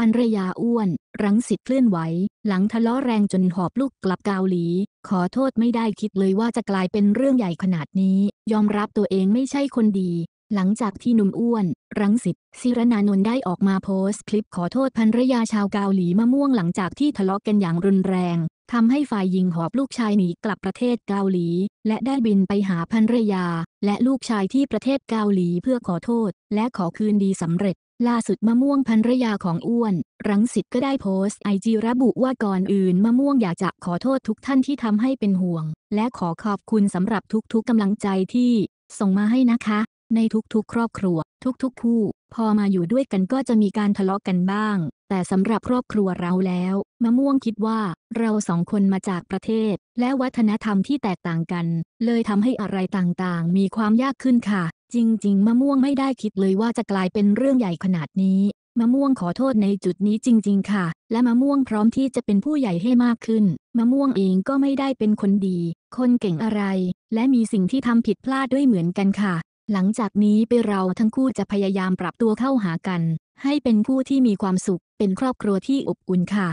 พันรยาอ้วน รังสิตเคลื่อนไหว หลังทะเลาะแรงจนหอบลูกกลับเกาหลี ขอโทษไม่ได้คิดเลยว่าจะกลายเป็นเรื่องใหญ่ขนาดนี้ ยอมรับตัวเองไม่ใช่คนดี หลังจากที่หนุ่มอ้วน รังสิตศิรนานนท์ได้ออกมาโพสต์คลิปขอโทษพันรยาชาวเกาหลีมะม่วงหลังจากที่ทะเลาะกันอย่างรุนแรงทำให้ฝ่ายหญิงหอบลูกชายหนีกลับประเทศเกาหลี และได้บินไปหาพันรยา และลูกชายที่ประเทศเกาหลีเพื่อขอโทษ และขอคืนดีสำเร็จล่าสุดมะม่วงพันรยาของอ้วนรังสิตก็ได้โพสต์ไอจีระบุว่าก่อนอื่นมะม่วงอยากจะขอโทษทุกท่านที่ทำให้เป็นห่วง และขอขอบคุณสำหรับทุกๆกำลังใจที่ส่งมาให้นะคะ ในทุกๆครอบครัว ทุกๆคู่ พอมาอยู่ด้วยกันก็จะมีการทะเลาะกกันบ้าง แต่สำหรับครอบครัวเราแล้ว มะม่วงคิดว่า เราสองคนมาจากประเทศ และวัฒนธรรมที่แตกต่างกัน เลยทำให้อะไรต่างๆ มีความยากขึ้นค่ะจริงๆมะม่วงไม่ได้คิดเลยว่าจะกลายเป็นเรื่องใหญ่ขนาดนี้ มะม่วงขอโทษในจุดนี้จริงๆ ค่ะ และมะม่วงพร้อมที่จะเป็นผู้ใหญ่ให้มากขึ้น มะม่วงเองก็ไม่ได้เป็นคนดี คนเก่งอะไร และมีสิ่งที่ทำผิดพลาดด้วยเหมือนกันค่ะ หลังจากนี้ไปเราทั้งคู่จะพยายามปรับตัวเข้าหากัน ให้เป็นผู้ที่มีความสุข เป็นครอบครัวที่อบอุ่นค่ะ